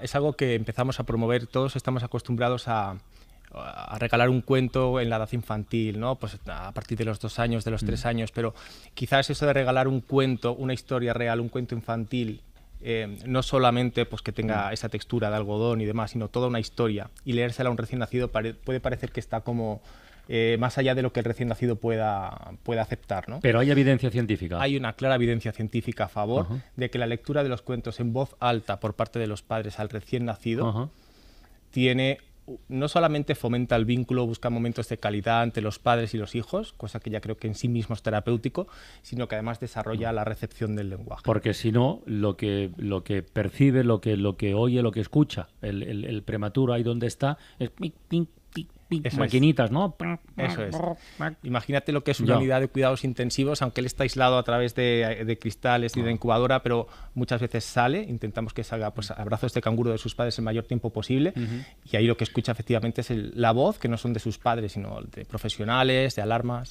es algo que empezamos a promover. Todos estamos acostumbrados a, regalar un cuento en la edad infantil, ¿no? Pues a partir de los dos años, de los mm. tres años, pero quizás eso de regalar un cuento, una historia real, un cuento infantil, eh, no solamente pues que tenga mm. esa textura de algodón y demás, sino toda una historia y leérsela a un recién nacido puede parecer que está como eh, más allá de lo que el recién nacido pueda, pueda aceptar. ¿no? Pero hay evidencia científica. Hay una clara evidencia científica a favor de que la lectura de los cuentos en voz alta por parte de los padres al recién nacido tiene no solamente fomenta el vínculo, busca momentos de calidad entre los padres y los hijos, cosa que ya creo que en sí mismo es terapéutico, sino que además desarrolla la recepción del lenguaje. Porque si no, lo que, lo que percibe, lo que, lo que oye, lo que escucha el, prematuro ahí donde está, es es maquinitas, ¿no? Eso es. Imagínate lo que es una unidad de cuidados intensivos, aunque él está aislado a través de, cristales y de ah. incubadora, pero muchas veces sale, intentamos que salga pues, a brazos de este canguro de sus padres el mayor tiempo posible, y ahí lo que escucha efectivamente es la voz, que no son de sus padres, sino de profesionales, de alarmas.